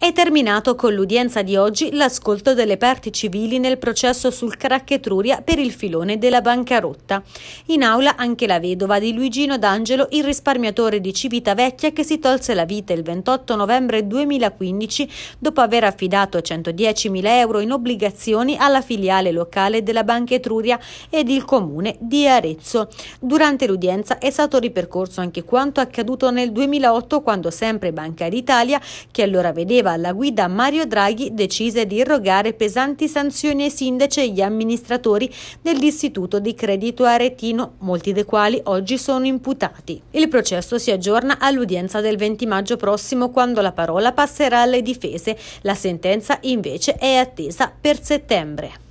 È terminato con l'udienza di oggi l'ascolto delle parti civili nel processo sul crack Etruria per il filone della bancarotta. In aula anche la vedova di Luigino D'Angelo, il risparmiatore di Civitavecchia che si tolse la vita il 28 novembre 2015 dopo aver affidato 110.000 euro in obbligazioni alla filiale locale della Banca Etruria ed il comune di Arezzo. Durante l'udienza è stato ripercorso anche quanto accaduto nel 2008 quando sempre Banca d'Italia, che allora vedeva aveva alla guida Mario Draghi decise di irrogare pesanti sanzioni ai sindaci e agli amministratori dell'Istituto di Credito Aretino, molti dei quali oggi sono imputati. Il processo si aggiorna all'udienza del 20 maggio prossimo quando la parola passerà alle difese. La sentenza invece è attesa per settembre.